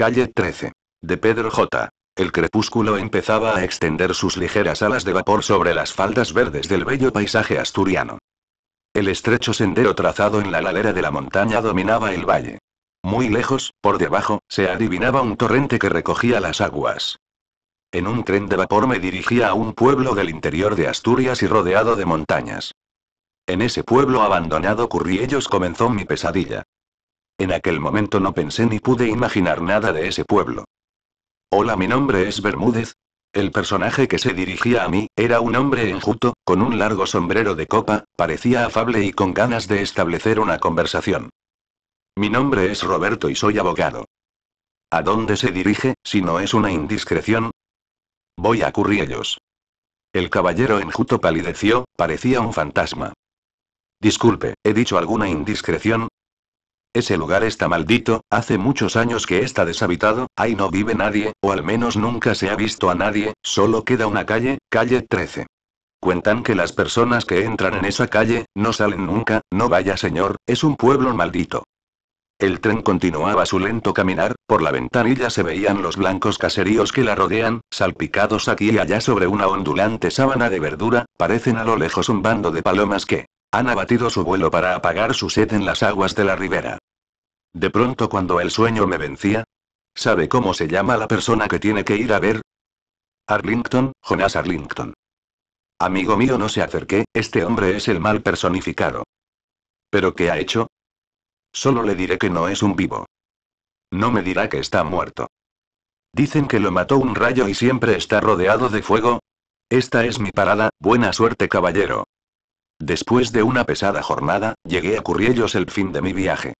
Calle 13. De Pedro J. El crepúsculo empezaba a extender sus ligeras alas de vapor sobre las faldas verdes del bello paisaje asturiano. El estrecho sendero trazado en la ladera de la montaña dominaba el valle. Muy lejos, por debajo, se adivinaba un torrente que recogía las aguas. En un tren de vapor me dirigía a un pueblo del interior de Asturias y rodeado de montañas. En ese pueblo abandonado Curriellos comenzó mi pesadilla. En aquel momento no pensé ni pude imaginar nada de ese pueblo. Hola, mi nombre es Bermúdez. El personaje que se dirigía a mí era un hombre enjuto, con un largo sombrero de copa, parecía afable y con ganas de establecer una conversación. Mi nombre es Roberto y soy abogado. ¿A dónde se dirige, si no es una indiscreción? Voy a Curriellos. El caballero enjuto palideció, parecía un fantasma. Disculpe, ¿he dicho alguna indiscreción? Ese lugar está maldito, hace muchos años que está deshabitado, ahí no vive nadie, o al menos nunca se ha visto a nadie, solo queda una calle, calle 13. Cuentan que las personas que entran en esa calle, no salen nunca, no vaya señor, es un pueblo maldito. El tren continuaba su lento caminar, por la ventanilla se veían los blancos caseríos que la rodean, salpicados aquí y allá sobre una ondulante sábana de verdura, parecen a lo lejos un bando de palomas que, han abatido su vuelo para apagar su sed en las aguas de la ribera. De pronto cuando el sueño me vencía. ¿Sabe cómo se llama la persona que tiene que ir a ver? Arlington, Jonas Arlington. Amigo mío, no se acerque, este hombre es el mal personificado. ¿Pero qué ha hecho? Solo le diré que no es un vivo. No me dirá que está muerto. Dicen que lo mató un rayo y siempre está rodeado de fuego. Esta es mi parada, buena suerte caballero. Después de una pesada jornada, llegué a Curriellos el fin de mi viaje.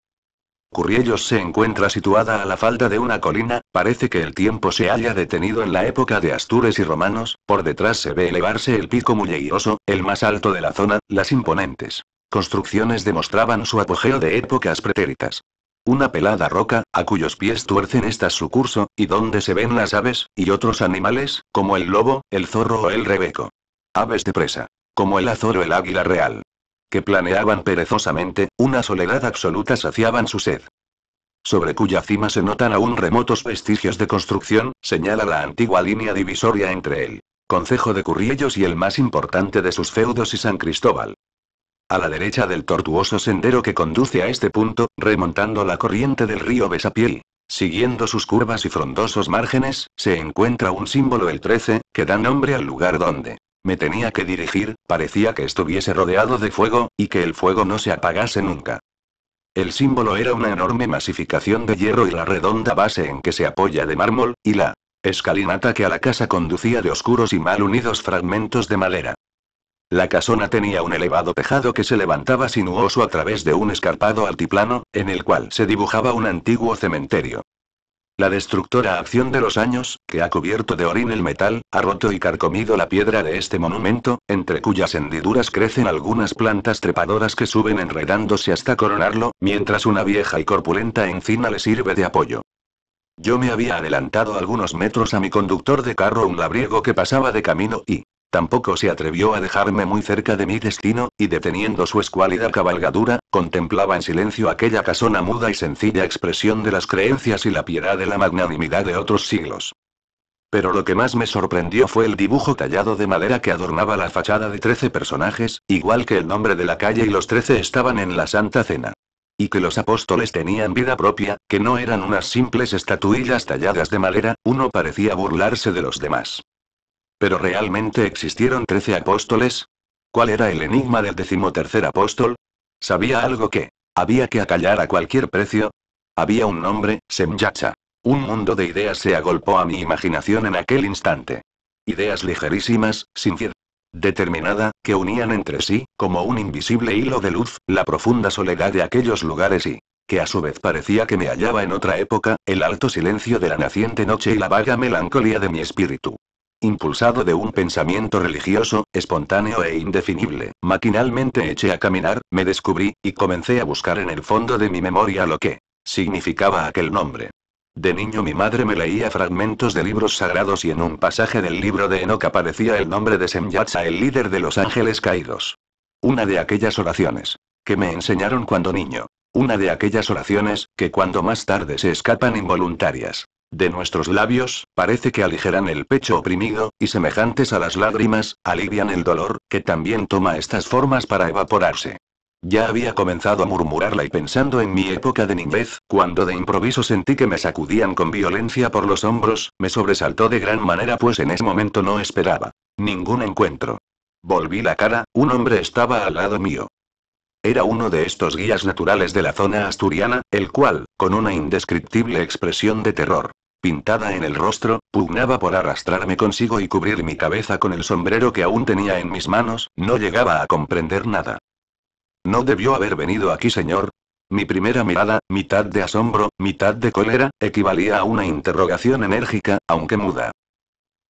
Curriellos se encuentra situada a la falda de una colina, parece que el tiempo se haya detenido en la época de Astures y romanos, por detrás se ve elevarse el pico Mulleiroso, el más alto de la zona, las imponentes construcciones demostraban su apogeo de épocas pretéritas. Una pelada roca, a cuyos pies tuercen estas su curso, y donde se ven las aves, y otros animales, como el lobo, el zorro o el rebeco. Aves de presa como el azor o el águila real. Que planeaban perezosamente, una soledad absoluta saciaban su sed. Sobre cuya cima se notan aún remotos vestigios de construcción, señala la antigua línea divisoria entre el concejo de Curriellos y el más importante de sus feudos y San Cristóbal. A la derecha del tortuoso sendero que conduce a este punto, remontando la corriente del río Besapiel, Siguiendo sus curvas y frondosos márgenes, se encuentra un símbolo el 13, que da nombre al lugar donde me tenía que dirigir, parecía que estuviese rodeado de fuego, y que el fuego no se apagase nunca. El símbolo era una enorme masificación de hierro y la redonda base en que se apoya de mármol, y la escalinata que a la casa conducía de oscuros y mal unidos fragmentos de madera. La casona tenía un elevado tejado que se levantaba sinuoso a través de un escarpado altiplano, en el cual se dibujaba un antiguo cementerio. La destructora acción de los años, que ha cubierto de orín el metal, ha roto y carcomido la piedra de este monumento, entre cuyas hendiduras crecen algunas plantas trepadoras que suben enredándose hasta coronarlo, mientras una vieja y corpulenta encina le sirve de apoyo. Yo me había adelantado algunos metros a mi conductor de carro un labriego que pasaba de camino y, Tampoco se atrevió a dejarme muy cerca de mi destino, y deteniendo su escuálida cabalgadura, contemplaba en silencio aquella casona muda y sencilla expresión de las creencias y la piedad de la magnanimidad de otros siglos. Pero lo que más me sorprendió fue el dibujo tallado de madera que adornaba la fachada de trece personajes, igual que el nombre de la calle y los trece estaban en la Santa Cena. Y que los apóstoles tenían vida propia, que no eran unas simples estatuillas talladas de madera, uno parecía burlarse de los demás. ¿Pero realmente existieron trece apóstoles? ¿Cuál era el enigma del decimotercer apóstol? ¿Sabía algo que había que acallar a cualquier precio? Había un nombre, Semjacha. Un mundo de ideas se agolpó a mi imaginación en aquel instante. Ideas ligerísimas, sin determinada, que unían entre sí, como un invisible hilo de luz, la profunda soledad de aquellos lugares y, que a su vez parecía que me hallaba en otra época, el alto silencio de la naciente noche y la vaga melancolía de mi espíritu. Impulsado de un pensamiento religioso, espontáneo e indefinible, maquinalmente eché a caminar, me descubrí, y comencé a buscar en el fondo de mi memoria lo que significaba aquel nombre. De niño mi madre me leía fragmentos de libros sagrados y en un pasaje del libro de Enoch aparecía el nombre de Semyatza, el líder de los ángeles caídos. Una de aquellas oraciones que me enseñaron cuando niño. Una de aquellas oraciones que cuando más tarde se escapan involuntarias. De nuestros labios, parece que aligeran el pecho oprimido, y semejantes a las lágrimas, alivian el dolor, que también toma estas formas para evaporarse. Ya había comenzado a murmurarla y pensando en mi época de niñez, cuando de improviso sentí que me sacudían con violencia por los hombros, me sobresaltó de gran manera pues en ese momento no esperaba ningún encuentro. Volví la cara, un hombre estaba al lado mío. Era uno de estos guías naturales de la zona asturiana, el cual, con una indescriptible expresión de terror, pintada en el rostro, pugnaba por arrastrarme consigo y cubrir mi cabeza con el sombrero que aún tenía en mis manos, no llegaba a comprender nada. No debió haber venido aquí, señor. Mi primera mirada, mitad de asombro, mitad de cólera, equivalía a una interrogación enérgica, aunque muda.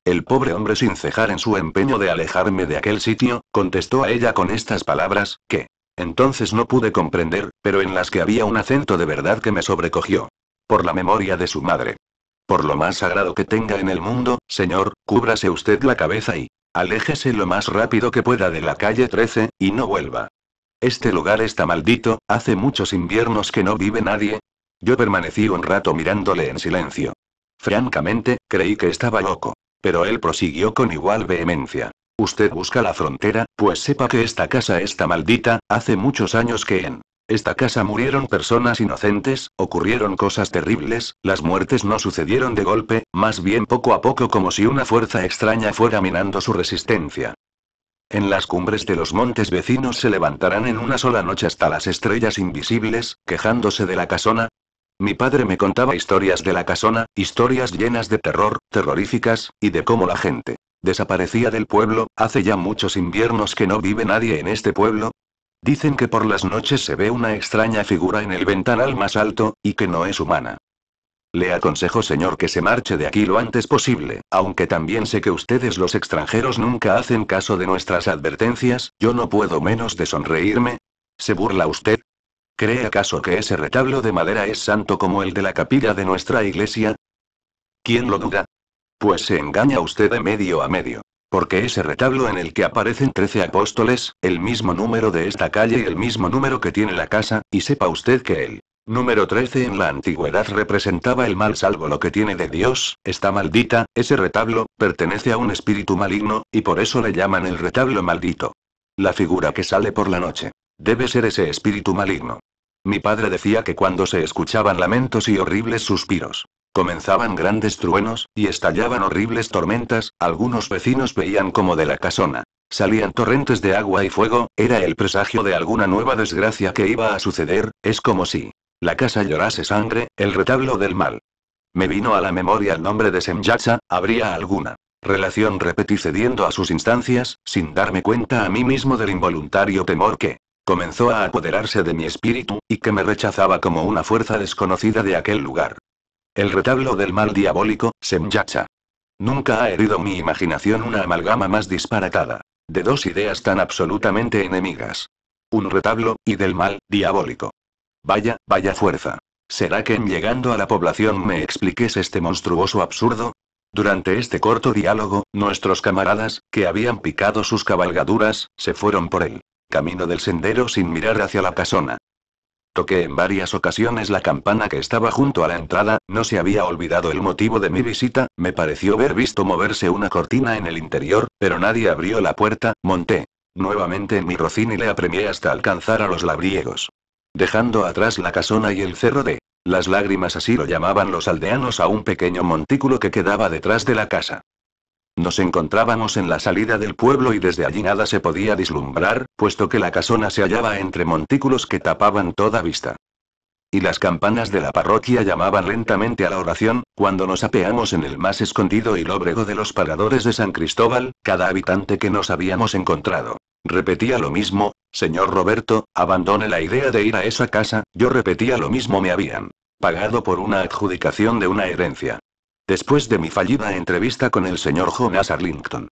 El pobre hombre, sin cejar en su empeño de alejarme de aquel sitio, contestó a ella con estas palabras, que, entonces no pude comprender, pero en las que había un acento de verdad que me sobrecogió. Por la memoria de su madre. Por lo más sagrado que tenga en el mundo, señor, cúbrase usted la cabeza y aléjese lo más rápido que pueda de la calle 13, y no vuelva. Este lugar está maldito, hace muchos inviernos que no vive nadie. Yo permanecí un rato mirándole en silencio. Francamente, creí que estaba loco. Pero él prosiguió con igual vehemencia. Usted busca la frontera, pues sepa que esta casa está maldita, hace muchos años que en esta casa murieron personas inocentes, ocurrieron cosas terribles, las muertes no sucedieron de golpe, más bien poco a poco como si una fuerza extraña fuera minando su resistencia. En las cumbres de los montes vecinos se levantarán en una sola noche hasta las estrellas invisibles, quejándose de la casona. Mi padre me contaba historias de la casona, historias llenas de terror, terroríficas, y de cómo la gente desaparecía del pueblo, hace ya muchos inviernos que no vive nadie en este pueblo, Dicen que por las noches se ve una extraña figura en el ventanal más alto, y que no es humana. Le aconsejo, señor, que se marche de aquí lo antes posible, aunque también sé que ustedes los extranjeros nunca hacen caso de nuestras advertencias, yo no puedo menos de sonreírme. ¿Se burla usted? ¿Cree acaso que ese retablo de madera es santo como el de la capilla de nuestra iglesia? ¿Quién lo duda? Pues se engaña usted de medio a medio porque ese retablo en el que aparecen trece apóstoles, el mismo número de esta calle y el mismo número que tiene la casa, y sepa usted que el número trece en la antigüedad representaba el mal salvo lo que tiene de Dios, está maldita, ese retablo, pertenece a un espíritu maligno, y por eso le llaman el retablo maldito. La figura que sale por la noche. Debe ser ese espíritu maligno. Mi padre decía que cuando se escuchaban lamentos y horribles suspiros, Comenzaban grandes truenos, y estallaban horribles tormentas, algunos vecinos veían como de la casona. Salían torrentes de agua y fuego, era el presagio de alguna nueva desgracia que iba a suceder, es como si la casa llorase sangre, el retablo del mal. Me vino a la memoria el nombre de Semyacha, habría alguna relación repetí cediendo a sus instancias, sin darme cuenta a mí mismo del involuntario temor que comenzó a apoderarse de mi espíritu, y que me rechazaba como una fuerza desconocida de aquel lugar. El retablo del mal diabólico, Semyacha. Nunca ha herido mi imaginación una amalgama más disparatada. De dos ideas tan absolutamente enemigas. Un retablo, y del mal, diabólico. Vaya, vaya fuerza. ¿Será que en llegando a la población me expliques este monstruoso absurdo? Durante este corto diálogo, nuestros camaradas, que habían picado sus cabalgaduras, se fueron por el camino del sendero sin mirar hacia la casona. Toqué en varias ocasiones la campana que estaba junto a la entrada, no se había olvidado el motivo de mi visita, me pareció haber visto moverse una cortina en el interior, pero nadie abrió la puerta, monté. Nuevamente en mi rocín y le apremié hasta alcanzar a los labriegos. Dejando atrás la casona y el cerro de las lágrimas así lo llamaban los aldeanos a un pequeño montículo que quedaba detrás de la casa. Nos encontrábamos en la salida del pueblo y desde allí nada se podía vislumbrar, puesto que la casona se hallaba entre montículos que tapaban toda vista. Y las campanas de la parroquia llamaban lentamente a la oración, cuando nos apeamos en el más escondido y lóbrego de los paradores de San Cristóbal, cada habitante que nos habíamos encontrado. Repetía lo mismo, señor Roberto, abandone la idea de ir a esa casa, yo repetía lo mismo me habían pagado por una adjudicación de una herencia. Después de mi fallida entrevista con el señor Jonas Arlington.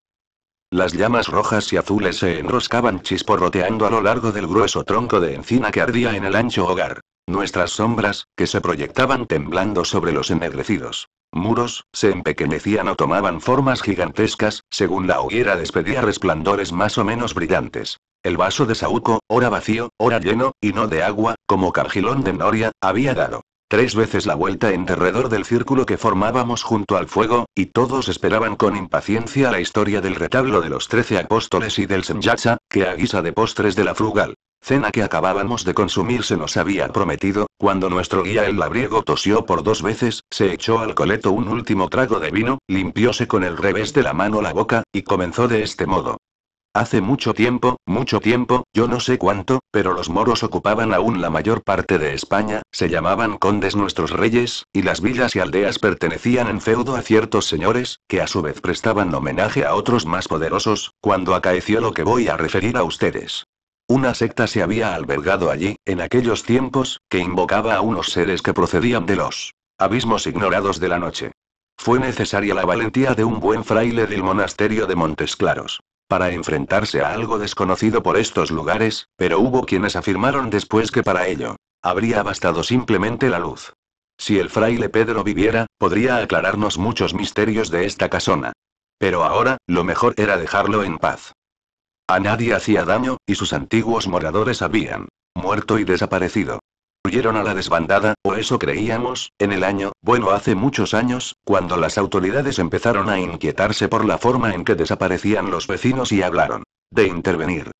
Las llamas rojas y azules se enroscaban chisporroteando a lo largo del grueso tronco de encina que ardía en el ancho hogar. Nuestras sombras, que se proyectaban temblando sobre los ennegrecidos muros, se empequeñecían o tomaban formas gigantescas, según la hoguera despedía resplandores más o menos brillantes. El vaso de saúco, ora vacío, ora lleno, y no de agua, como cargilón de noria, había dado. Tres veces la vuelta en derredor del círculo que formábamos junto al fuego, y todos esperaban con impaciencia la historia del retablo de los trece apóstoles y del senyacha, que a guisa de postres de la frugal cena que acabábamos de consumir se nos había prometido, cuando nuestro guía el labriego tosió por dos veces, se echó al coleto un último trago de vino, limpióse con el revés de la mano la boca, y comenzó de este modo. Hace mucho tiempo, mucho tiempo, yo no sé cuánto, pero los moros ocupaban aún la mayor parte de España, se llamaban condes nuestros reyes, y las villas y aldeas pertenecían en feudo a ciertos señores, que a su vez prestaban homenaje a otros más poderosos, cuando acaeció lo que voy a referir a ustedes. Una secta se había albergado allí, en aquellos tiempos, que invocaba a unos seres que procedían de los abismos ignorados de la noche. Fue necesaria la valentía de un buen fraile del monasterio de Montesclaros para enfrentarse a algo desconocido por estos lugares, pero hubo quienes afirmaron después que para ello habría bastado simplemente la luz. Si el fraile Pedro viviera, podría aclararnos muchos misterios de esta casona. Pero ahora, lo mejor era dejarlo en paz. A nadie hacía daño, y sus antiguos moradores habían muerto y desaparecido. Huyeron a la desbandada, o eso creíamos, en el año, bueno hace muchos años, cuando las autoridades empezaron a inquietarse por la forma en que desaparecían los vecinos y hablaron de intervenir.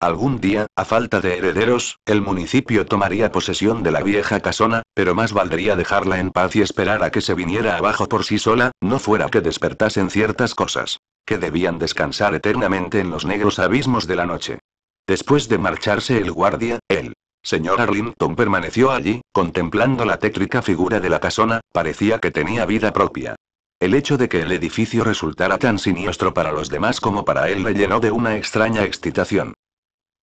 Algún día, a falta de herederos, el municipio tomaría posesión de la vieja casona, pero más valdría dejarla en paz y esperar a que se viniera abajo por sí sola, no fuera que despertasen ciertas cosas, que debían descansar eternamente en los negros abismos de la noche. Después de marcharse el guardia, él Señor Arlington permaneció allí, contemplando la tétrica figura de la casona, parecía que tenía vida propia. El hecho de que el edificio resultara tan siniestro para los demás como para él le llenó de una extraña excitación.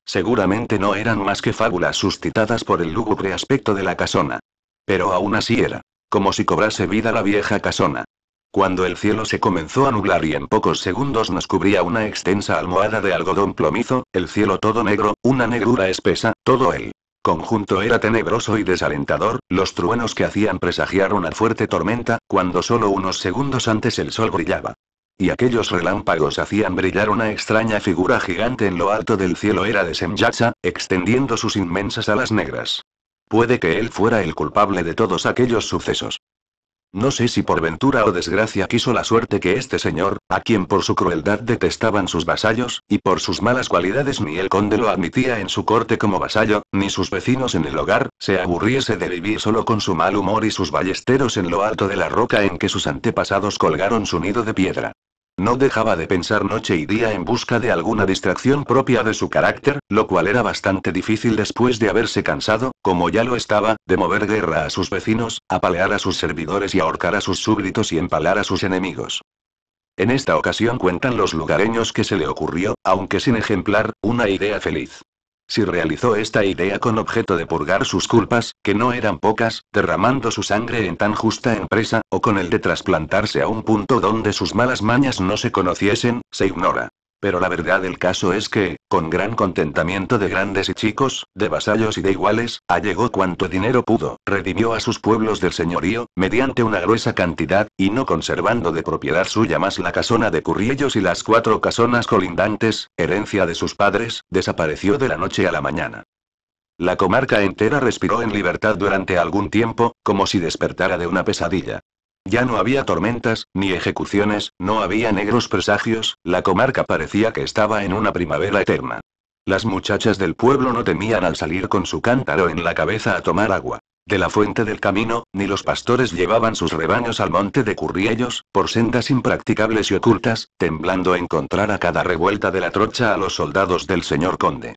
Seguramente no eran más que fábulas suscitadas por el lúgubre aspecto de la casona. Pero aún así era. Como si cobrase vida la vieja casona. Cuando el cielo se comenzó a nublar y en pocos segundos nos cubría una extensa almohada de algodón plomizo, el cielo todo negro, una negrura espesa, todo él conjunto era tenebroso y desalentador, los truenos que hacían presagiar una fuerte tormenta, cuando solo unos segundos antes el sol brillaba. Y aquellos relámpagos hacían brillar una extraña figura gigante en lo alto del cielo era de Semyacha, extendiendo sus inmensas alas negras. Puede que él fuera el culpable de todos aquellos sucesos. No sé si por ventura o desgracia quiso la suerte que este señor, a quien por su crueldad detestaban sus vasallos, y por sus malas cualidades ni el conde lo admitía en su corte como vasallo, ni sus vecinos en el hogar, se aburriese de vivir solo con su mal humor y sus ballesteros en lo alto de la roca en que sus antepasados colgaron su nido de piedra. No dejaba de pensar noche y día en busca de alguna distracción propia de su carácter, lo cual era bastante difícil después de haberse cansado, como ya lo estaba, de mover guerra a sus vecinos, apalear a sus servidores y ahorcar a sus súbditos y empalar a sus enemigos. En esta ocasión cuentan los lugareños que se le ocurrió, aunque sin ejemplar, una idea feliz si realizó esta idea con objeto de purgar sus culpas, que no eran pocas, derramando su sangre en tan justa empresa, o con el de trasplantarse a un punto donde sus malas mañas no se conociesen, se ignora. Pero la verdad del caso es que, con gran contentamiento de grandes y chicos, de vasallos y de iguales, allegó cuanto dinero pudo, redimió a sus pueblos del señorío, mediante una gruesa cantidad, y no conservando de propiedad suya más la casona de Curriellos y las cuatro casonas colindantes, herencia de sus padres, desapareció de la noche a la mañana. La comarca entera respiró en libertad durante algún tiempo, como si despertara de una pesadilla. Ya no había tormentas, ni ejecuciones, no había negros presagios, la comarca parecía que estaba en una primavera eterna. Las muchachas del pueblo no temían al salir con su cántaro en la cabeza a tomar agua. De la fuente del camino, ni los pastores llevaban sus rebaños al monte de Curriellos, por sendas impracticables y ocultas, temblando encontrar a cada revuelta de la trocha a los soldados del señor conde.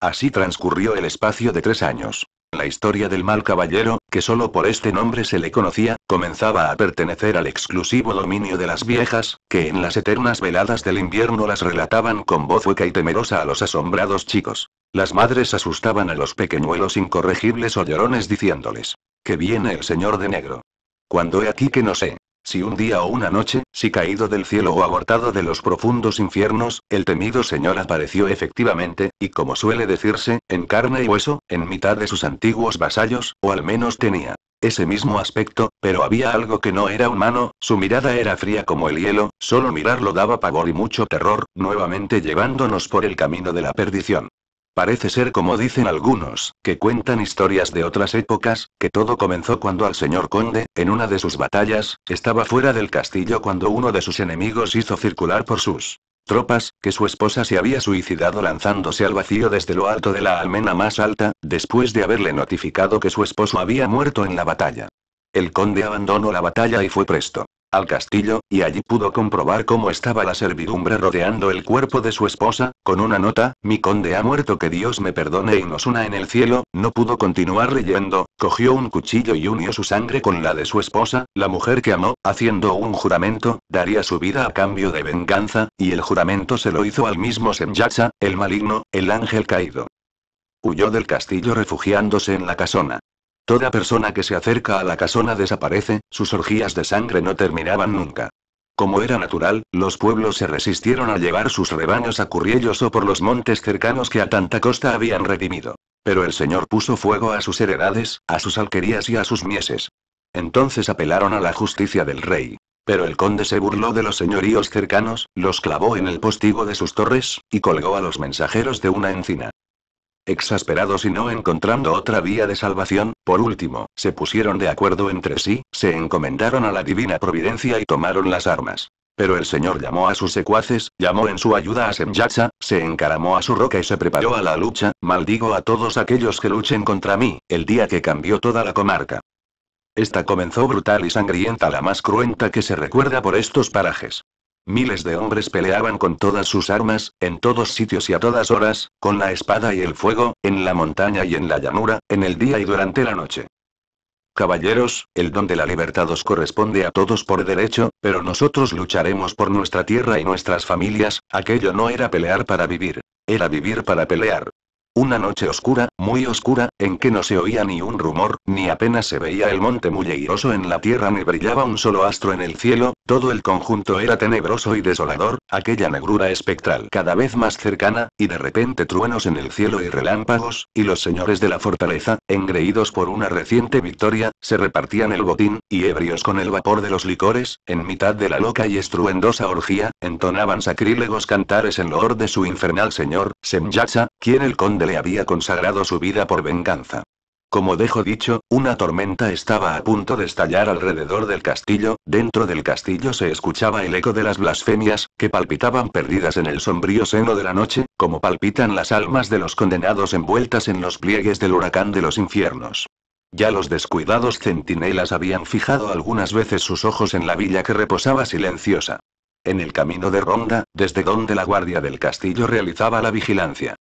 Así transcurrió el espacio de tres años. La historia del mal caballero, que solo por este nombre se le conocía, comenzaba a pertenecer al exclusivo dominio de las viejas, que en las eternas veladas del invierno las relataban con voz hueca y temerosa a los asombrados chicos. Las madres asustaban a los pequeñuelos incorregibles o llorones diciéndoles, que viene el señor de negro. Cuando he aquí que no sé, si un día o una noche, si caído del cielo o abortado de los profundos infiernos, el temido señor apareció efectivamente, y como suele decirse, en carne y hueso, en mitad de sus antiguos vasallos, o al menos tenía ese mismo aspecto, pero había algo que no era humano, su mirada era fría como el hielo, solo mirarlo daba pavor y mucho terror, nuevamente llevándonos por el camino de la perdición. Parece ser como dicen algunos, que cuentan historias de otras épocas, que todo comenzó cuando al señor conde, en una de sus batallas, estaba fuera del castillo cuando uno de sus enemigos hizo circular por sus tropas, que su esposa se había suicidado lanzándose al vacío desde lo alto de la almena más alta, después de haberle notificado que su esposo había muerto en la batalla. El conde abandonó la batalla y fue presto al castillo, y allí pudo comprobar cómo estaba la servidumbre rodeando el cuerpo de su esposa, con una nota, mi conde ha muerto que Dios me perdone y nos una en el cielo, no pudo continuar leyendo, cogió un cuchillo y unió su sangre con la de su esposa, la mujer que amó, haciendo un juramento, daría su vida a cambio de venganza, y el juramento se lo hizo al mismo Senyacha, el maligno, el ángel caído. Huyó del castillo refugiándose en la casona. Toda persona que se acerca a la casona desaparece, sus orgías de sangre no terminaban nunca. Como era natural, los pueblos se resistieron a llevar sus rebaños a Curriellos o por los montes cercanos que a tanta costa habían redimido. Pero el Señor puso fuego a sus heredades, a sus alquerías y a sus mieses. Entonces apelaron a la justicia del rey. Pero el conde se burló de los señoríos cercanos, los clavó en el postigo de sus torres, y colgó a los mensajeros de una encina. Exasperados y no encontrando otra vía de salvación, por último, se pusieron de acuerdo entre sí, se encomendaron a la divina providencia y tomaron las armas. Pero el señor llamó a sus secuaces, llamó en su ayuda a Semyacha, se encaramó a su roca y se preparó a la lucha, maldigo a todos aquellos que luchen contra mí, el día que cambió toda la comarca. Esta comenzó brutal y sangrienta la más cruenta que se recuerda por estos parajes. Miles de hombres peleaban con todas sus armas, en todos sitios y a todas horas, con la espada y el fuego, en la montaña y en la llanura, en el día y durante la noche. Caballeros, el don de la libertad os corresponde a todos por derecho, pero nosotros lucharemos por nuestra tierra y nuestras familias, aquello no era pelear para vivir, era vivir para pelear. Una noche oscura, muy oscura, en que no se oía ni un rumor, ni apenas se veía el monte mulleiroso en la tierra ni brillaba un solo astro en el cielo, todo el conjunto era tenebroso y desolador, aquella negrura espectral cada vez más cercana, y de repente truenos en el cielo y relámpagos, y los señores de la fortaleza, engreídos por una reciente victoria, se repartían el botín, y ebrios con el vapor de los licores, en mitad de la loca y estruendosa orgía, entonaban sacrílegos cantares en loor de su infernal señor, Semyacha, quien el conde le había consagrado su vida por venganza. Como dejo dicho, una tormenta estaba a punto de estallar alrededor del castillo, dentro del castillo se escuchaba el eco de las blasfemias, que palpitaban perdidas en el sombrío seno de la noche, como palpitan las almas de los condenados envueltas en los pliegues del huracán de los infiernos. Ya los descuidados centinelas habían fijado algunas veces sus ojos en la villa que reposaba silenciosa. En el camino de ronda, desde donde la guardia del castillo realizaba la vigilancia.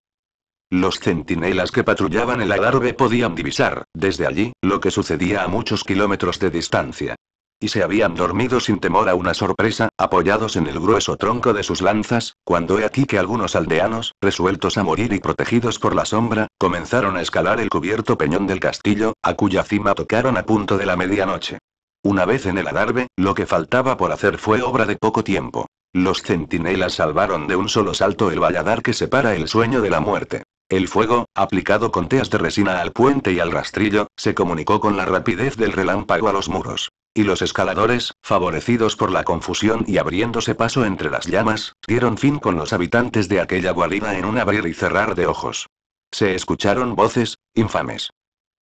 Los centinelas que patrullaban el adarve podían divisar, desde allí, lo que sucedía a muchos kilómetros de distancia. Y se habían dormido sin temor a una sorpresa, apoyados en el grueso tronco de sus lanzas, cuando he aquí que algunos aldeanos, resueltos a morir y protegidos por la sombra, comenzaron a escalar el cubierto peñón del castillo, a cuya cima tocaron a punto de la medianoche. Una vez en el adarve, lo que faltaba por hacer fue obra de poco tiempo. Los centinelas salvaron de un solo salto el valladar que separa el sueño de la muerte. El fuego, aplicado con teas de resina al puente y al rastrillo, se comunicó con la rapidez del relámpago a los muros. Y los escaladores, favorecidos por la confusión y abriéndose paso entre las llamas, dieron fin con los habitantes de aquella guarida en un abrir y cerrar de ojos. Se escucharon voces, infames.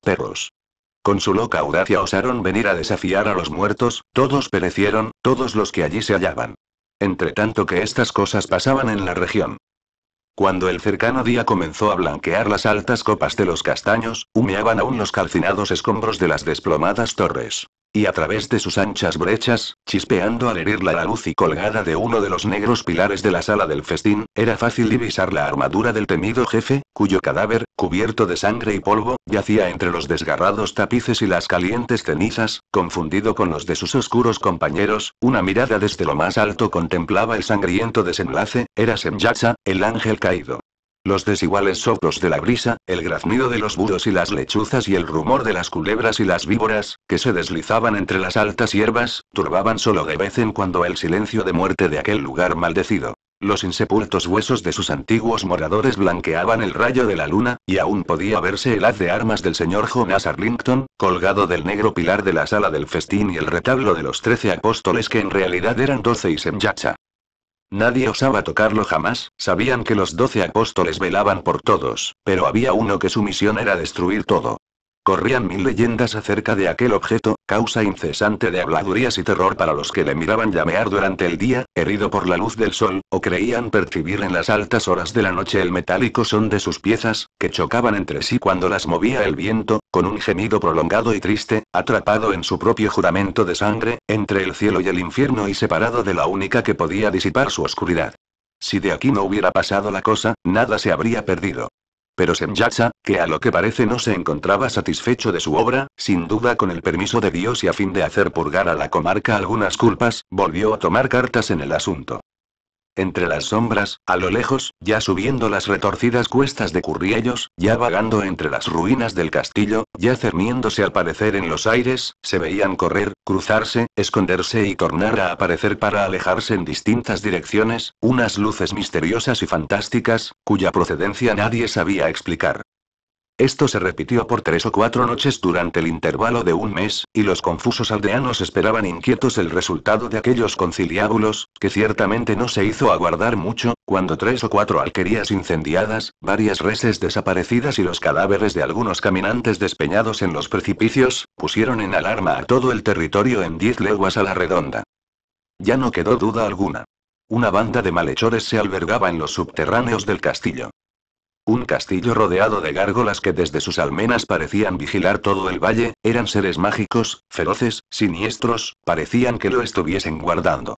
Perros. Con su loca audacia osaron venir a desafiar a los muertos, todos perecieron, todos los que allí se hallaban. Entre tanto que estas cosas pasaban en la región. Cuando el cercano día comenzó a blanquear las altas copas de los castaños, humeaban aún los calcinados escombros de las desplomadas torres. Y a través de sus anchas brechas, chispeando al herirla la luz y colgada de uno de los negros pilares de la sala del festín, era fácil divisar la armadura del temido jefe, cuyo cadáver, cubierto de sangre y polvo, yacía entre los desgarrados tapices y las calientes cenizas, confundido con los de sus oscuros compañeros, una mirada desde lo más alto contemplaba el sangriento desenlace, era Semyacha, el ángel caído. Los desiguales soplos de la brisa, el graznido de los búhos y las lechuzas y el rumor de las culebras y las víboras, que se deslizaban entre las altas hierbas, turbaban solo de vez en cuando el silencio de muerte de aquel lugar maldecido. Los insepultos huesos de sus antiguos moradores blanqueaban el rayo de la luna, y aún podía verse el haz de armas del señor Jonas Arlington, colgado del negro pilar de la sala del festín y el retablo de los trece apóstoles que en realidad eran doce y Semyacha. Nadie osaba tocarlo jamás, sabían que los doce apóstoles velaban por todos, pero había uno que su misión era destruir todo. Corrían mil leyendas acerca de aquel objeto, causa incesante de habladurías y terror para los que le miraban llamear durante el día, herido por la luz del sol, o creían percibir en las altas horas de la noche el metálico son de sus piezas, que chocaban entre sí cuando las movía el viento, con un gemido prolongado y triste, atrapado en su propio juramento de sangre, entre el cielo y el infierno y separado de la única que podía disipar su oscuridad. Si de aquí no hubiera pasado la cosa, nada se habría perdido. Pero Senyacha, que a lo que parece no se encontraba satisfecho de su obra, sin duda con el permiso de Dios y a fin de hacer purgar a la comarca algunas culpas, volvió a tomar cartas en el asunto. Entre las sombras, a lo lejos, ya subiendo las retorcidas cuestas de Curriellos, ya vagando entre las ruinas del castillo, ya cerniéndose al parecer en los aires, se veían correr, cruzarse, esconderse y tornar a aparecer para alejarse en distintas direcciones, unas luces misteriosas y fantásticas, cuya procedencia nadie sabía explicar. Esto se repitió por tres o cuatro noches durante el intervalo de un mes, y los confusos aldeanos esperaban inquietos el resultado de aquellos conciliábulos, que ciertamente no se hizo aguardar mucho, cuando tres o cuatro alquerías incendiadas, varias reses desaparecidas y los cadáveres de algunos caminantes despeñados en los precipicios, pusieron en alarma a todo el territorio en diez leguas a la redonda. Ya no quedó duda alguna. Una banda de malhechores se albergaba en los subterráneos del castillo. Un castillo rodeado de gárgolas que desde sus almenas parecían vigilar todo el valle, eran seres mágicos, feroces, siniestros, parecían que lo estuviesen guardando.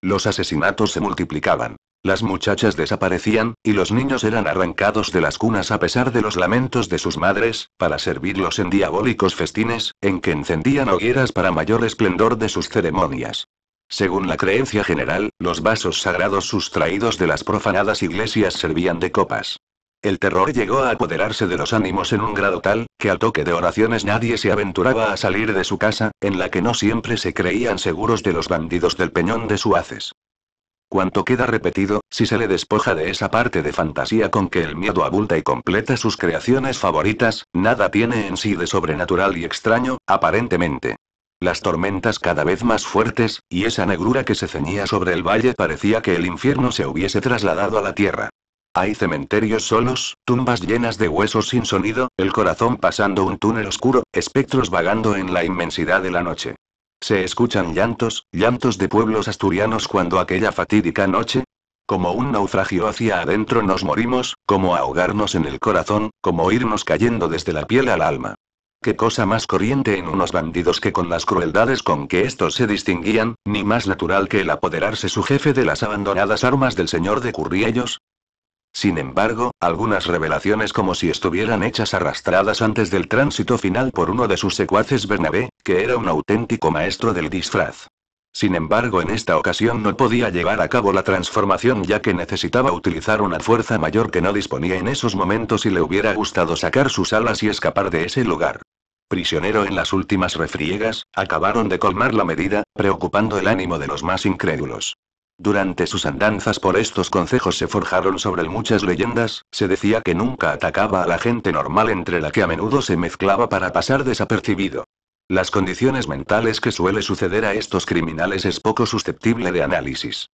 Los asesinatos se multiplicaban. Las muchachas desaparecían, y los niños eran arrancados de las cunas a pesar de los lamentos de sus madres, para servirlos en diabólicos festines, en que encendían hogueras para mayor esplendor de sus ceremonias. Según la creencia general, los vasos sagrados sustraídos de las profanadas iglesias servían de copas. El terror llegó a apoderarse de los ánimos en un grado tal, que al toque de oraciones nadie se aventuraba a salir de su casa, en la que no siempre se creían seguros de los bandidos del peñón de Suaces. Cuanto queda repetido, si se le despoja de esa parte de fantasía con que el miedo abulta y completa sus creaciones favoritas, nada tiene en sí de sobrenatural y extraño, aparentemente. Las tormentas cada vez más fuertes, y esa negrura que se ceñía sobre el valle parecía que el infierno se hubiese trasladado a la tierra. Hay cementerios solos, tumbas llenas de huesos sin sonido, el corazón pasando un túnel oscuro, espectros vagando en la inmensidad de la noche. Se escuchan llantos, llantos de pueblos asturianos cuando aquella fatídica noche, como un naufragio hacia adentro nos morimos, como ahogarnos en el corazón, como irnos cayendo desde la piel al alma. Qué cosa más corriente en unos bandidos que con las crueldades con que estos se distinguían, ni más natural que el apoderarse su jefe de las abandonadas armas del señor de Curriellos, sin embargo, algunas revelaciones como si estuvieran hechas arrastradas antes del tránsito final por uno de sus secuaces Bernabé, que era un auténtico maestro del disfraz. Sin embargo, en esta ocasión no podía llevar a cabo la transformación ya que necesitaba utilizar una fuerza mayor que no disponía en esos momentos y le hubiera gustado sacar sus alas y escapar de ese lugar. Prisionero en las últimas refriegas, acabaron de colmar la medida, preocupando el ánimo de los más incrédulos. Durante sus andanzas por estos concejos se forjaron sobre él muchas leyendas, se decía que nunca atacaba a la gente normal entre la que a menudo se mezclaba para pasar desapercibido. Las condiciones mentales que suele suceder a estos criminales es poco susceptible de análisis.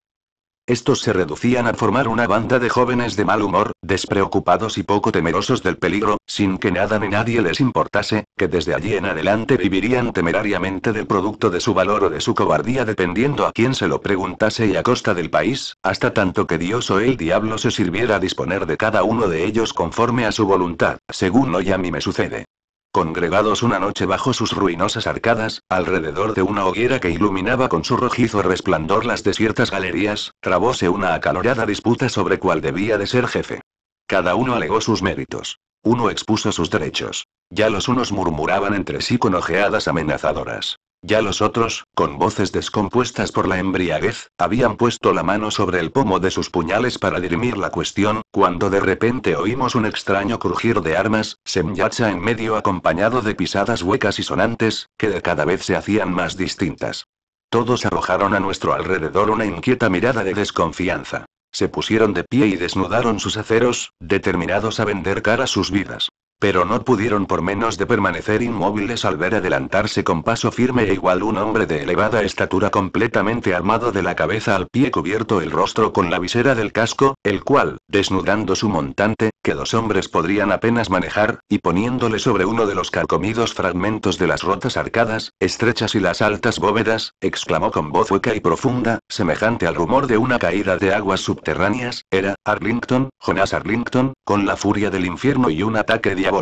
Estos se reducían a formar una banda de jóvenes de mal humor, despreocupados y poco temerosos del peligro, sin que nada ni nadie les importase, que desde allí en adelante vivirían temerariamente del producto de su valor o de su cobardía dependiendo a quien se lo preguntase y a costa del país, hasta tanto que Dios o el diablo se sirviera a disponer de cada uno de ellos conforme a su voluntad, según hoy a mí me sucede congregados una noche bajo sus ruinosas arcadas, alrededor de una hoguera que iluminaba con su rojizo resplandor las desiertas galerías, trabóse una acalorada disputa sobre cuál debía de ser jefe. Cada uno alegó sus méritos. Uno expuso sus derechos. Ya los unos murmuraban entre sí con ojeadas amenazadoras. Ya los otros, con voces descompuestas por la embriaguez, habían puesto la mano sobre el pomo de sus puñales para dirimir la cuestión, cuando de repente oímos un extraño crujir de armas, Semyacha en medio acompañado de pisadas huecas y sonantes, que de cada vez se hacían más distintas. Todos arrojaron a nuestro alrededor una inquieta mirada de desconfianza. Se pusieron de pie y desnudaron sus aceros, determinados a vender cara sus vidas. Pero no pudieron por menos de permanecer inmóviles al ver adelantarse con paso firme e igual un hombre de elevada estatura completamente armado de la cabeza al pie cubierto el rostro con la visera del casco, el cual, desnudando su montante, que dos hombres podrían apenas manejar, y poniéndole sobre uno de los carcomidos fragmentos de las rotas arcadas, estrechas y las altas bóvedas, exclamó con voz hueca y profunda, semejante al rumor de una caída de aguas subterráneas, era, Arlington, Jonas Arlington, con la furia del infierno y un ataque de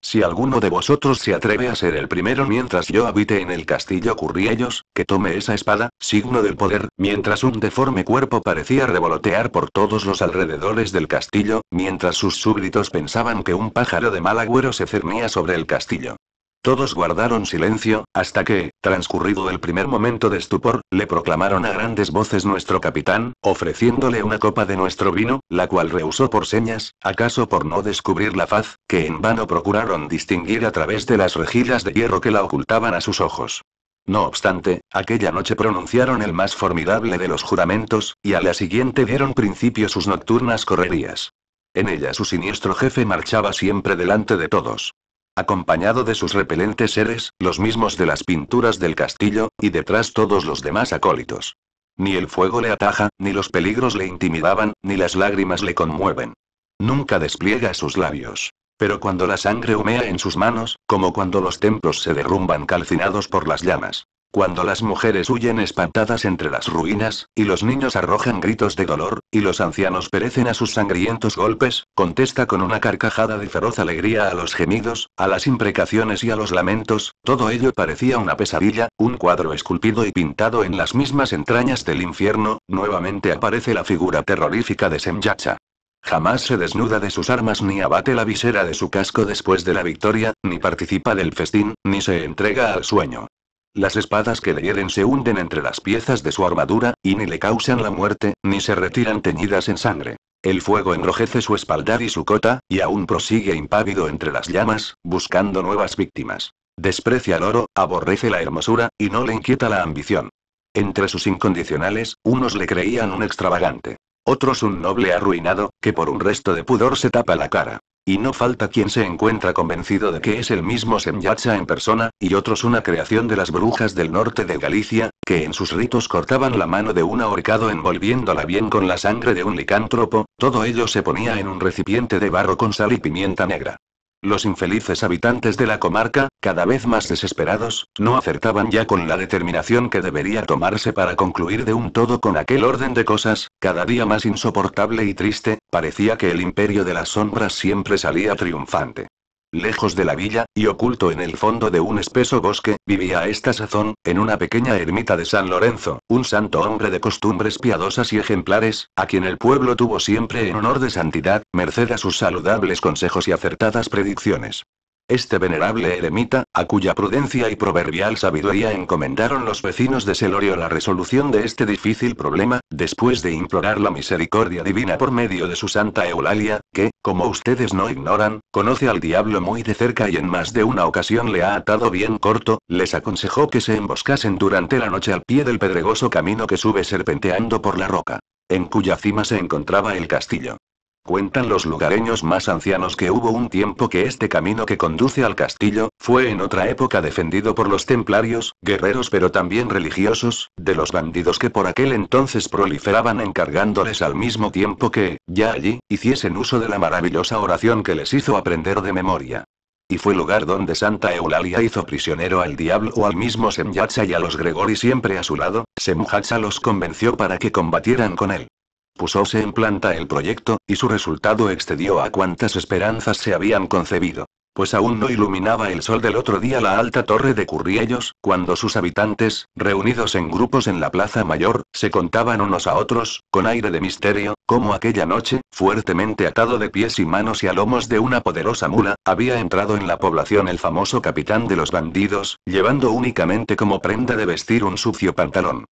si alguno de vosotros se atreve a ser el primero mientras yo habite en el castillo ellos, que tome esa espada, signo del poder, mientras un deforme cuerpo parecía revolotear por todos los alrededores del castillo, mientras sus súbditos pensaban que un pájaro de mal agüero se cernía sobre el castillo. Todos guardaron silencio, hasta que, transcurrido el primer momento de estupor, le proclamaron a grandes voces nuestro capitán, ofreciéndole una copa de nuestro vino, la cual rehusó por señas, acaso por no descubrir la faz, que en vano procuraron distinguir a través de las rejillas de hierro que la ocultaban a sus ojos. No obstante, aquella noche pronunciaron el más formidable de los juramentos, y a la siguiente dieron principio sus nocturnas correrías. En ella su siniestro jefe marchaba siempre delante de todos acompañado de sus repelentes seres, los mismos de las pinturas del castillo, y detrás todos los demás acólitos. Ni el fuego le ataja, ni los peligros le intimidaban, ni las lágrimas le conmueven. Nunca despliega sus labios. Pero cuando la sangre humea en sus manos, como cuando los templos se derrumban calcinados por las llamas, cuando las mujeres huyen espantadas entre las ruinas, y los niños arrojan gritos de dolor, y los ancianos perecen a sus sangrientos golpes, contesta con una carcajada de feroz alegría a los gemidos, a las imprecaciones y a los lamentos, todo ello parecía una pesadilla, un cuadro esculpido y pintado en las mismas entrañas del infierno, nuevamente aparece la figura terrorífica de Semyacha. Jamás se desnuda de sus armas ni abate la visera de su casco después de la victoria, ni participa del festín, ni se entrega al sueño. Las espadas que le hieren se hunden entre las piezas de su armadura, y ni le causan la muerte, ni se retiran teñidas en sangre. El fuego enrojece su espaldar y su cota, y aún prosigue impávido entre las llamas, buscando nuevas víctimas. Desprecia el oro, aborrece la hermosura, y no le inquieta la ambición. Entre sus incondicionales, unos le creían un extravagante, otros un noble arruinado, que por un resto de pudor se tapa la cara. Y no falta quien se encuentra convencido de que es el mismo Semyacha en persona, y otros una creación de las brujas del norte de Galicia, que en sus ritos cortaban la mano de un ahorcado envolviéndola bien con la sangre de un licántropo, todo ello se ponía en un recipiente de barro con sal y pimienta negra. Los infelices habitantes de la comarca, cada vez más desesperados, no acertaban ya con la determinación que debería tomarse para concluir de un todo con aquel orden de cosas, cada día más insoportable y triste, parecía que el imperio de las sombras siempre salía triunfante. Lejos de la villa, y oculto en el fondo de un espeso bosque, vivía a esta sazón, en una pequeña ermita de San Lorenzo, un santo hombre de costumbres piadosas y ejemplares, a quien el pueblo tuvo siempre en honor de santidad, merced a sus saludables consejos y acertadas predicciones este venerable eremita, a cuya prudencia y proverbial sabiduría encomendaron los vecinos de Selorio la resolución de este difícil problema, después de implorar la misericordia divina por medio de su santa Eulalia, que, como ustedes no ignoran, conoce al diablo muy de cerca y en más de una ocasión le ha atado bien corto, les aconsejó que se emboscasen durante la noche al pie del pedregoso camino que sube serpenteando por la roca en cuya cima se encontraba el castillo. Cuentan los lugareños más ancianos que hubo un tiempo que este camino que conduce al castillo, fue en otra época defendido por los templarios, guerreros pero también religiosos, de los bandidos que por aquel entonces proliferaban encargándoles al mismo tiempo que, ya allí, hiciesen uso de la maravillosa oración que les hizo aprender de memoria. Y fue lugar donde Santa Eulalia hizo prisionero al diablo o al mismo Semyacha y a los Gregori siempre a su lado, Semjacha los convenció para que combatieran con él pusose en planta el proyecto, y su resultado excedió a cuantas esperanzas se habían concebido. Pues aún no iluminaba el sol del otro día la alta torre de Curriellos, cuando sus habitantes, reunidos en grupos en la plaza mayor, se contaban unos a otros, con aire de misterio, cómo aquella noche, fuertemente atado de pies y manos y a lomos de una poderosa mula, había entrado en la población el famoso capitán de los bandidos, llevando únicamente como prenda de vestir un sucio pantalón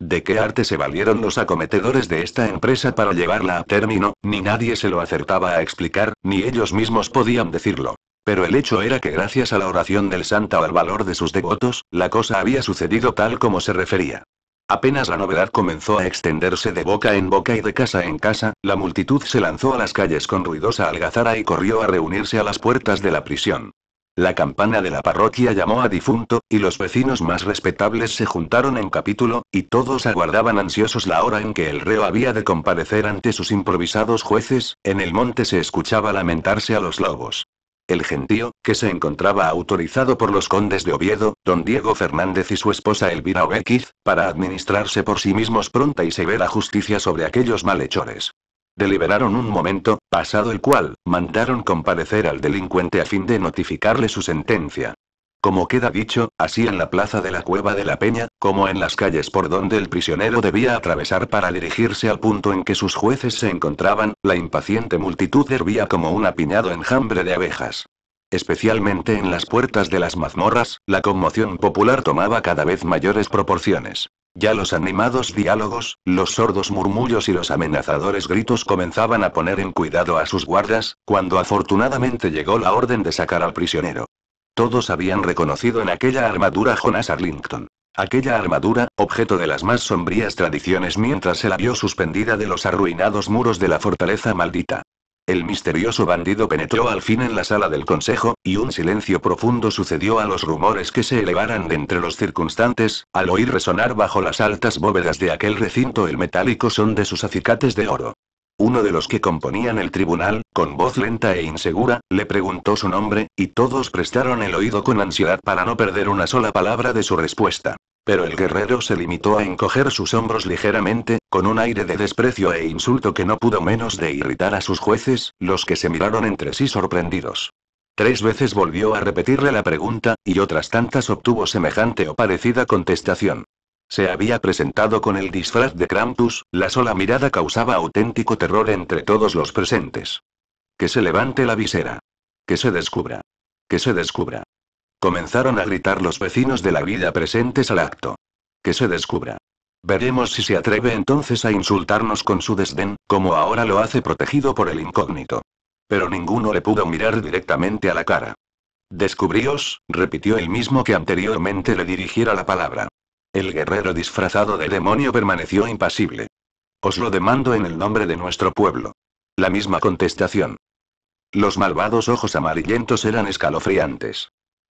de qué arte se valieron los acometedores de esta empresa para llevarla a término, ni nadie se lo acertaba a explicar, ni ellos mismos podían decirlo. Pero el hecho era que gracias a la oración del santo o al valor de sus devotos, la cosa había sucedido tal como se refería. Apenas la novedad comenzó a extenderse de boca en boca y de casa en casa, la multitud se lanzó a las calles con ruidosa algazara y corrió a reunirse a las puertas de la prisión. La campana de la parroquia llamó a difunto, y los vecinos más respetables se juntaron en capítulo, y todos aguardaban ansiosos la hora en que el reo había de comparecer ante sus improvisados jueces, en el monte se escuchaba lamentarse a los lobos. El gentío, que se encontraba autorizado por los condes de Oviedo, don Diego Fernández y su esposa Elvira Obequiz, para administrarse por sí mismos pronta y severa justicia sobre aquellos malhechores. Deliberaron un momento, pasado el cual, mandaron comparecer al delincuente a fin de notificarle su sentencia. Como queda dicho, así en la plaza de la cueva de la Peña, como en las calles por donde el prisionero debía atravesar para dirigirse al punto en que sus jueces se encontraban, la impaciente multitud hervía como un apiñado enjambre de abejas. Especialmente en las puertas de las mazmorras, la conmoción popular tomaba cada vez mayores proporciones. Ya los animados diálogos, los sordos murmullos y los amenazadores gritos comenzaban a poner en cuidado a sus guardas, cuando afortunadamente llegó la orden de sacar al prisionero. Todos habían reconocido en aquella armadura Jonas Arlington. Aquella armadura, objeto de las más sombrías tradiciones mientras se la vio suspendida de los arruinados muros de la fortaleza maldita. El misterioso bandido penetró al fin en la sala del consejo, y un silencio profundo sucedió a los rumores que se elevaran de entre los circunstantes, al oír resonar bajo las altas bóvedas de aquel recinto el metálico son de sus acicates de oro. Uno de los que componían el tribunal, con voz lenta e insegura, le preguntó su nombre, y todos prestaron el oído con ansiedad para no perder una sola palabra de su respuesta. Pero el guerrero se limitó a encoger sus hombros ligeramente, con un aire de desprecio e insulto que no pudo menos de irritar a sus jueces, los que se miraron entre sí sorprendidos. Tres veces volvió a repetirle la pregunta, y otras tantas obtuvo semejante o parecida contestación. Se había presentado con el disfraz de Krampus, la sola mirada causaba auténtico terror entre todos los presentes. Que se levante la visera. Que se descubra. Que se descubra. Comenzaron a gritar los vecinos de la vida presentes al acto. Que se descubra. Veremos si se atreve entonces a insultarnos con su desdén, como ahora lo hace protegido por el incógnito. Pero ninguno le pudo mirar directamente a la cara. Descubríos, repitió el mismo que anteriormente le dirigiera la palabra. El guerrero disfrazado de demonio permaneció impasible. Os lo demando en el nombre de nuestro pueblo. La misma contestación. Los malvados ojos amarillentos eran escalofriantes.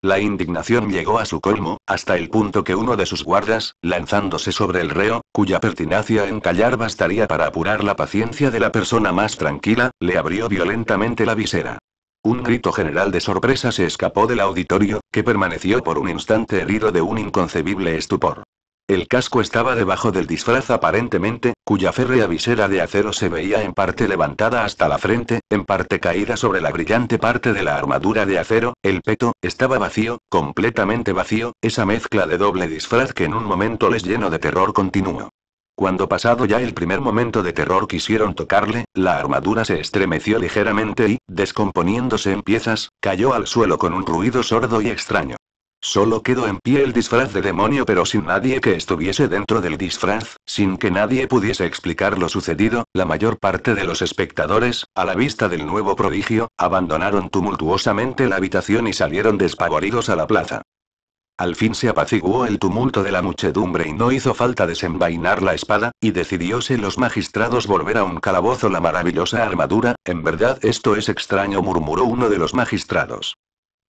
La indignación llegó a su colmo, hasta el punto que uno de sus guardas, lanzándose sobre el reo, cuya pertinacia en callar bastaría para apurar la paciencia de la persona más tranquila, le abrió violentamente la visera. Un grito general de sorpresa se escapó del auditorio, que permaneció por un instante herido de un inconcebible estupor. El casco estaba debajo del disfraz aparentemente, cuya férrea visera de acero se veía en parte levantada hasta la frente, en parte caída sobre la brillante parte de la armadura de acero, el peto, estaba vacío, completamente vacío, esa mezcla de doble disfraz que en un momento les llenó de terror continuo. Cuando pasado ya el primer momento de terror quisieron tocarle, la armadura se estremeció ligeramente y, descomponiéndose en piezas, cayó al suelo con un ruido sordo y extraño. Solo quedó en pie el disfraz de demonio pero sin nadie que estuviese dentro del disfraz, sin que nadie pudiese explicar lo sucedido, la mayor parte de los espectadores, a la vista del nuevo prodigio, abandonaron tumultuosamente la habitación y salieron despavoridos a la plaza. Al fin se apaciguó el tumulto de la muchedumbre y no hizo falta desenvainar la espada, y decidióse los magistrados volver a un calabozo la maravillosa armadura, en verdad esto es extraño murmuró uno de los magistrados.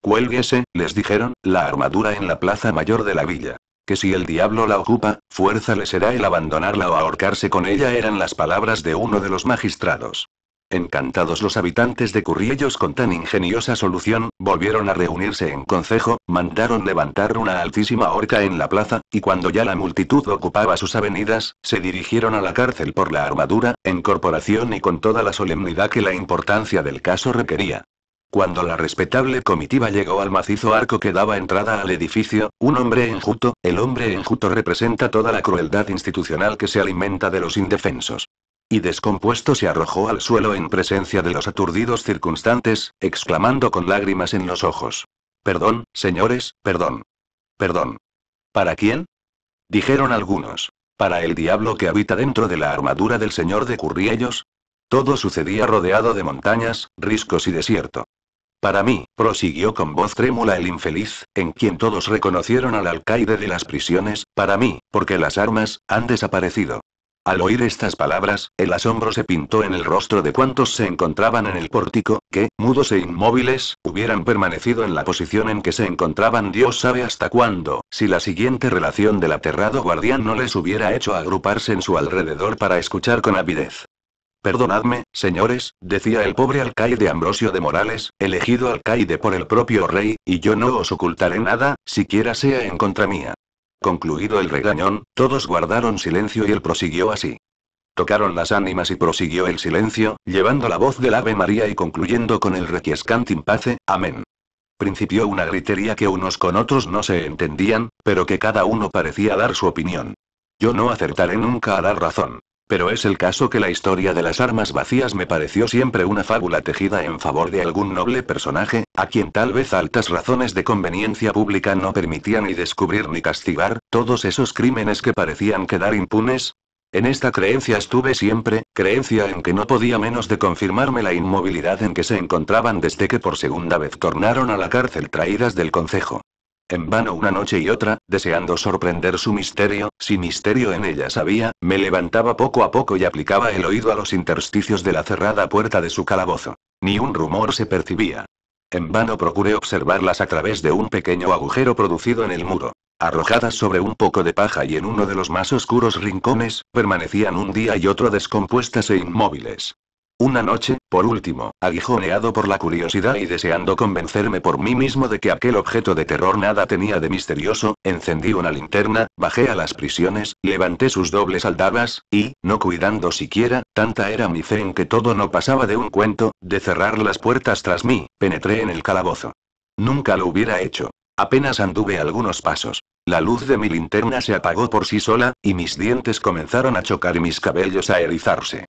Cuélguese, les dijeron, la armadura en la plaza mayor de la villa. Que si el diablo la ocupa, fuerza le será el abandonarla o ahorcarse con ella eran las palabras de uno de los magistrados. Encantados los habitantes de Curriellos con tan ingeniosa solución, volvieron a reunirse en consejo, mandaron levantar una altísima horca en la plaza, y cuando ya la multitud ocupaba sus avenidas, se dirigieron a la cárcel por la armadura, en corporación y con toda la solemnidad que la importancia del caso requería. Cuando la respetable comitiva llegó al macizo arco que daba entrada al edificio, un hombre enjuto, el hombre enjuto representa toda la crueldad institucional que se alimenta de los indefensos. Y descompuesto se arrojó al suelo en presencia de los aturdidos circunstantes, exclamando con lágrimas en los ojos. Perdón, señores, perdón. Perdón. ¿Para quién? Dijeron algunos. ¿Para el diablo que habita dentro de la armadura del señor de Curriellos? Todo sucedía rodeado de montañas, riscos y desierto. Para mí, prosiguió con voz trémula el infeliz, en quien todos reconocieron al alcaide de las prisiones, para mí, porque las armas, han desaparecido. Al oír estas palabras, el asombro se pintó en el rostro de cuantos se encontraban en el pórtico, que, mudos e inmóviles, hubieran permanecido en la posición en que se encontraban Dios sabe hasta cuándo, si la siguiente relación del aterrado guardián no les hubiera hecho agruparse en su alrededor para escuchar con avidez. Perdonadme, señores, decía el pobre alcaide Ambrosio de Morales, elegido alcaide por el propio rey, y yo no os ocultaré nada, siquiera sea en contra mía. Concluido el regañón, todos guardaron silencio y él prosiguió así. Tocaron las ánimas y prosiguió el silencio, llevando la voz del Ave María y concluyendo con el requiescant pace, amén. Principió una gritería que unos con otros no se entendían, pero que cada uno parecía dar su opinión. Yo no acertaré nunca a dar razón. Pero es el caso que la historia de las armas vacías me pareció siempre una fábula tejida en favor de algún noble personaje, a quien tal vez altas razones de conveniencia pública no permitían ni descubrir ni castigar, todos esos crímenes que parecían quedar impunes. En esta creencia estuve siempre, creencia en que no podía menos de confirmarme la inmovilidad en que se encontraban desde que por segunda vez tornaron a la cárcel traídas del concejo. En vano una noche y otra, deseando sorprender su misterio, si misterio en ella sabía, me levantaba poco a poco y aplicaba el oído a los intersticios de la cerrada puerta de su calabozo. Ni un rumor se percibía. En vano procuré observarlas a través de un pequeño agujero producido en el muro. Arrojadas sobre un poco de paja y en uno de los más oscuros rincones, permanecían un día y otro descompuestas e inmóviles. Una noche, por último, aguijoneado por la curiosidad y deseando convencerme por mí mismo de que aquel objeto de terror nada tenía de misterioso, encendí una linterna, bajé a las prisiones, levanté sus dobles aldabas, y, no cuidando siquiera, tanta era mi fe en que todo no pasaba de un cuento, de cerrar las puertas tras mí, penetré en el calabozo. Nunca lo hubiera hecho. Apenas anduve algunos pasos. La luz de mi linterna se apagó por sí sola, y mis dientes comenzaron a chocar y mis cabellos a erizarse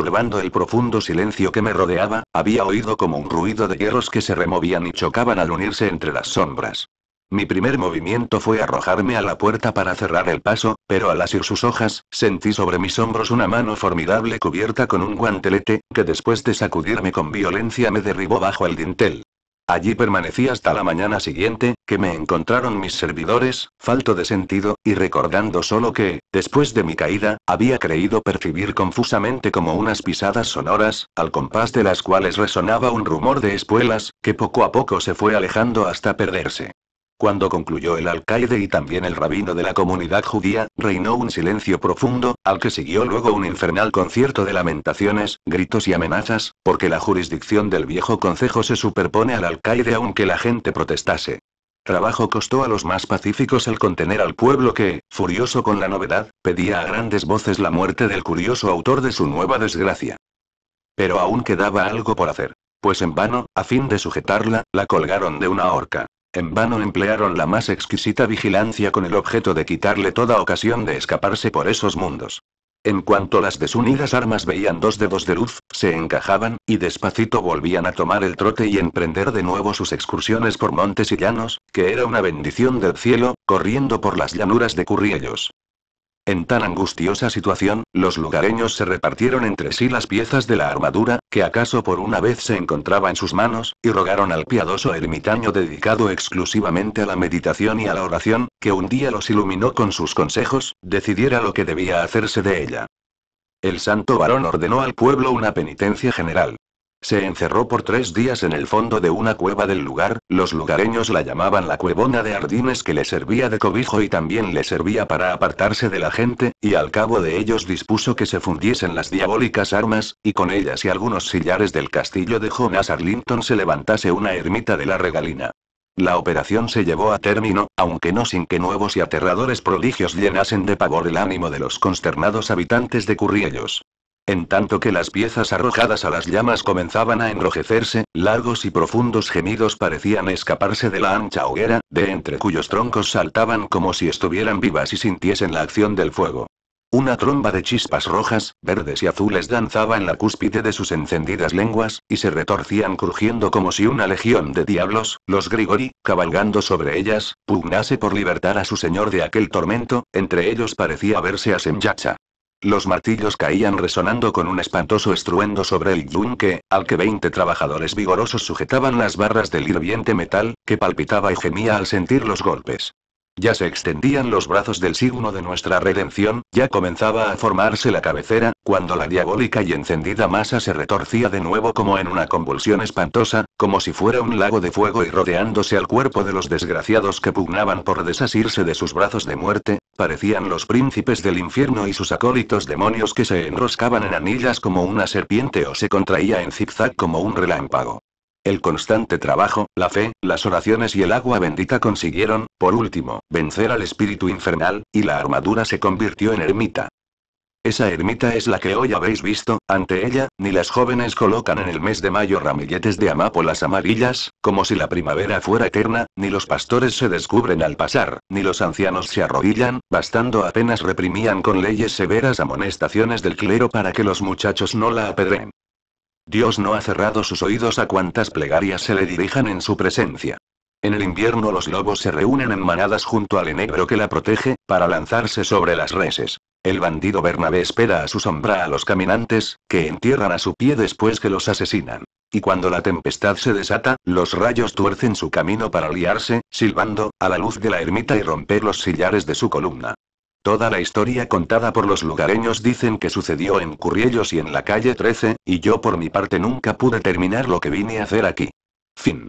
turbando el profundo silencio que me rodeaba, había oído como un ruido de hierros que se removían y chocaban al unirse entre las sombras. Mi primer movimiento fue arrojarme a la puerta para cerrar el paso, pero al asir sus hojas, sentí sobre mis hombros una mano formidable cubierta con un guantelete, que después de sacudirme con violencia me derribó bajo el dintel. Allí permanecí hasta la mañana siguiente, que me encontraron mis servidores, falto de sentido, y recordando solo que, después de mi caída, había creído percibir confusamente como unas pisadas sonoras, al compás de las cuales resonaba un rumor de espuelas, que poco a poco se fue alejando hasta perderse. Cuando concluyó el alcaide y también el rabino de la comunidad judía, reinó un silencio profundo, al que siguió luego un infernal concierto de lamentaciones, gritos y amenazas, porque la jurisdicción del viejo concejo se superpone al alcaide aunque la gente protestase. Trabajo costó a los más pacíficos el contener al pueblo que, furioso con la novedad, pedía a grandes voces la muerte del curioso autor de su nueva desgracia. Pero aún quedaba algo por hacer. Pues en vano, a fin de sujetarla, la colgaron de una horca. En vano emplearon la más exquisita vigilancia con el objeto de quitarle toda ocasión de escaparse por esos mundos. En cuanto las desunidas armas veían dos dedos de luz, se encajaban, y despacito volvían a tomar el trote y emprender de nuevo sus excursiones por montes y llanos, que era una bendición del cielo, corriendo por las llanuras de Curriellos. En tan angustiosa situación, los lugareños se repartieron entre sí las piezas de la armadura, que acaso por una vez se encontraba en sus manos, y rogaron al piadoso ermitaño dedicado exclusivamente a la meditación y a la oración, que un día los iluminó con sus consejos, decidiera lo que debía hacerse de ella. El santo varón ordenó al pueblo una penitencia general, se encerró por tres días en el fondo de una cueva del lugar, los lugareños la llamaban la cuevona de Ardines que le servía de cobijo y también le servía para apartarse de la gente, y al cabo de ellos dispuso que se fundiesen las diabólicas armas, y con ellas y algunos sillares del castillo de Jonas Arlington se levantase una ermita de la regalina. La operación se llevó a término, aunque no sin que nuevos y aterradores prodigios llenasen de pavor el ánimo de los consternados habitantes de Curriellos. En tanto que las piezas arrojadas a las llamas comenzaban a enrojecerse, largos y profundos gemidos parecían escaparse de la ancha hoguera, de entre cuyos troncos saltaban como si estuvieran vivas y sintiesen la acción del fuego. Una tromba de chispas rojas, verdes y azules danzaba en la cúspide de sus encendidas lenguas, y se retorcían crujiendo como si una legión de diablos, los Grigori, cabalgando sobre ellas, pugnase por libertar a su señor de aquel tormento, entre ellos parecía verse a Semyacha. Los martillos caían resonando con un espantoso estruendo sobre el yunque, al que veinte trabajadores vigorosos sujetaban las barras del hirviente metal, que palpitaba y gemía al sentir los golpes. Ya se extendían los brazos del signo de nuestra redención, ya comenzaba a formarse la cabecera, cuando la diabólica y encendida masa se retorcía de nuevo como en una convulsión espantosa, como si fuera un lago de fuego y rodeándose al cuerpo de los desgraciados que pugnaban por desasirse de sus brazos de muerte, Parecían los príncipes del infierno y sus acólitos demonios que se enroscaban en anillas como una serpiente o se contraía en zigzag como un relámpago. El constante trabajo, la fe, las oraciones y el agua bendita consiguieron, por último, vencer al espíritu infernal, y la armadura se convirtió en ermita. Esa ermita es la que hoy habéis visto, ante ella, ni las jóvenes colocan en el mes de mayo ramilletes de amápolas amarillas, como si la primavera fuera eterna, ni los pastores se descubren al pasar, ni los ancianos se arrodillan, bastando apenas reprimían con leyes severas amonestaciones del clero para que los muchachos no la apedren. Dios no ha cerrado sus oídos a cuantas plegarias se le dirijan en su presencia. En el invierno los lobos se reúnen en manadas junto al enebro que la protege, para lanzarse sobre las reses. El bandido Bernabé espera a su sombra a los caminantes, que entierran a su pie después que los asesinan. Y cuando la tempestad se desata, los rayos tuercen su camino para liarse, silbando, a la luz de la ermita y romper los sillares de su columna. Toda la historia contada por los lugareños dicen que sucedió en Curriellos y en la calle 13, y yo por mi parte nunca pude terminar lo que vine a hacer aquí. Fin.